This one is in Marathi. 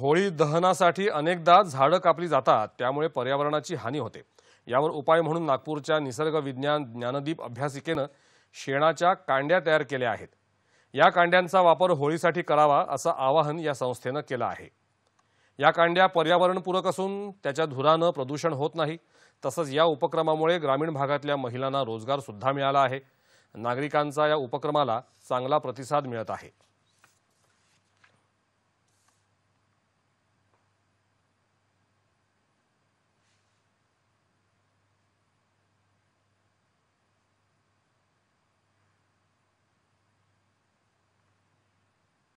होळी दहनासाठी अनेकदा झाडं कापली जातात त्यामुळे पर्यावरणाची हानी होते यावर उपाय म्हणून नागपूरच्या निसर्ग विज्ञान ज्ञानदीप अभ्यासिकेनं शेणाच्या कांड्या तयार केल्या आहेत या कांड्यांचा वापर होळीसाठी करावा असं आवाहन या संस्थेनं केलं आहे या कांड्या पर्यावरणपूरक असून त्याच्या धुरानं प्रदूषण होत नाही तसंच या उपक्रमामुळे ग्रामीण भागातल्या महिलांना रोजगारसुद्धा मिळाला आहे नागरिकांचा या उपक्रमाला चांगला प्रतिसाद मिळत आहे